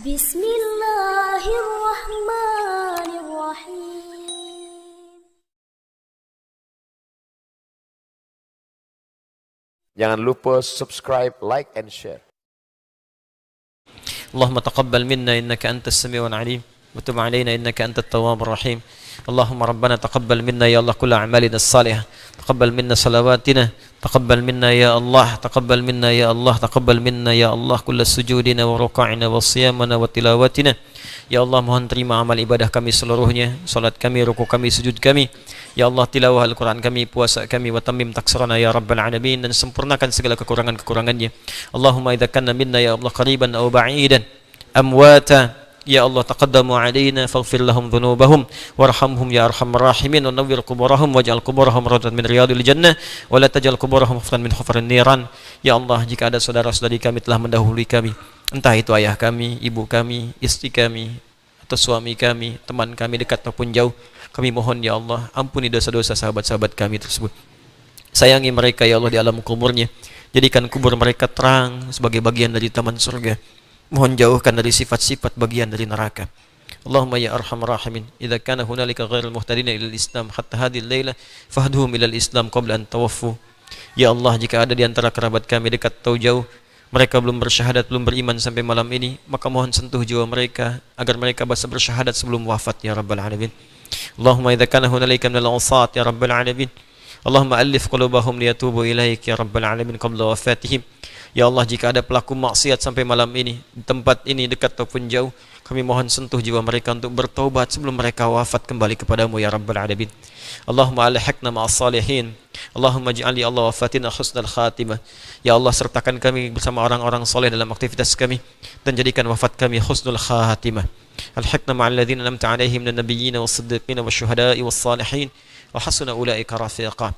بسم الله الرحمن الرحيم Jangan lupa subscribe, like and share. اللهم تقبل منا إنك أنت السميع العليم وتب علينا إنك أنت التواب الرحيم اللهم ربنا تقبل منا يا الله كل أعمالنا الصالحة تقبل منا صلواتنا تقبل منا يا الله تقبل منا يا الله تقبل منا يا الله كل سجودنا وركعنا وصيامنا وتلاوتنا Ya Allah mohon terima amal ibadah kami seluruhnya Salat kami, ruku kami, sujud kami Ya Allah tilawah Al-Quran kami, puasa kami تكسرنا يا taksarana ya Rabbal Alamin Dan sempurnakan segala kekurangan-kekurangannya Allahumma idhakanna minna ya Allah qariban au ba'idan Amwata يا الله تقدموا علينا فاغفر لهم ذنوبهم وارحمهم يا ارحم الراحمين ونور قبورهم واجعل قبورهم روضة من رياض الجنة ولا تجعل قبورهم حفرا من حفر النيران يا الله jika ada saudara-saudari kami telah mendahului kami entah itu ayah kami ibu kami istri kami atau suami kami teman kami dekat maupun jauh kami mohon ya Allah ampuni dosa-dosa sahabat-sahabat kami tersebut sayangi mereka ya Allah di alam kuburnya jadikan kubur mereka terang sebagai bagian dari taman surga Mohon jauhkan dari sifat-sifat bagian dari neraka. Allahumma ya arham rahimin idza kana hunalika ghairul muhtadina ila islam hatta hadhihi al-laila fahdhuhum ila islam qabla an tawaffu ya Allah jika ada di antara kerabat kami dekat atau jauh mereka belum bersyahadat, belum beriman sampai malam ini, maka mohon sentuh jiwa mereka agar mereka bisa bersyahadat sebelum wafat ya Rabbal Alamin. Allahumma idza kana hunalika min al-usat ya Rabbal Alamin. Allahumma alif qulubahum liyatubu ilaik ya rabbal alamin qabla wafatihim Ya Allah jika ada pelaku maksiat sampai malam ini di tempat ini dekat ataupun jauh kami mohon sentuh jiwa mereka untuk bertobat sebelum mereka wafat kembali kepadamu ya rabbal alamin Allahumma alhaqna ma'as salihin Allahumma ij'alni Allah wafatina husnal khatimah Ya Allah sertakan kami bersama orang-orang soleh dalam aktivitas kami dan jadikan wafat kami husnul khatimah Alhaqna ma'al ladzina lam ta'alaihim minan nabiyyin was siddiqin was syuhada'i was salihin وحسن أولئك رفيقا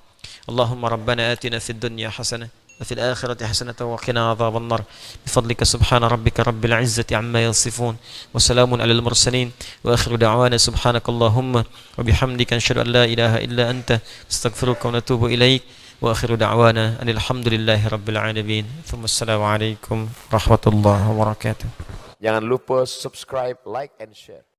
اللهم ربنا آتنا في الدنيا حسنة وفي الآخرة حسنة وقنا عذاب النار بفضلك سبحان ربك رب العزة عما يصفون وسلام على المرسلين وآخر دعوانا سبحانك اللهم وبحمدك نشهد أن لا إله إلا أنت نستغفرك ونتوب إليك وآخر دعوانا أن الحمد لله رب العالمين ثم السلام عليكم ورحمة الله وبركاته Jangan lupa subscribe, like, and share.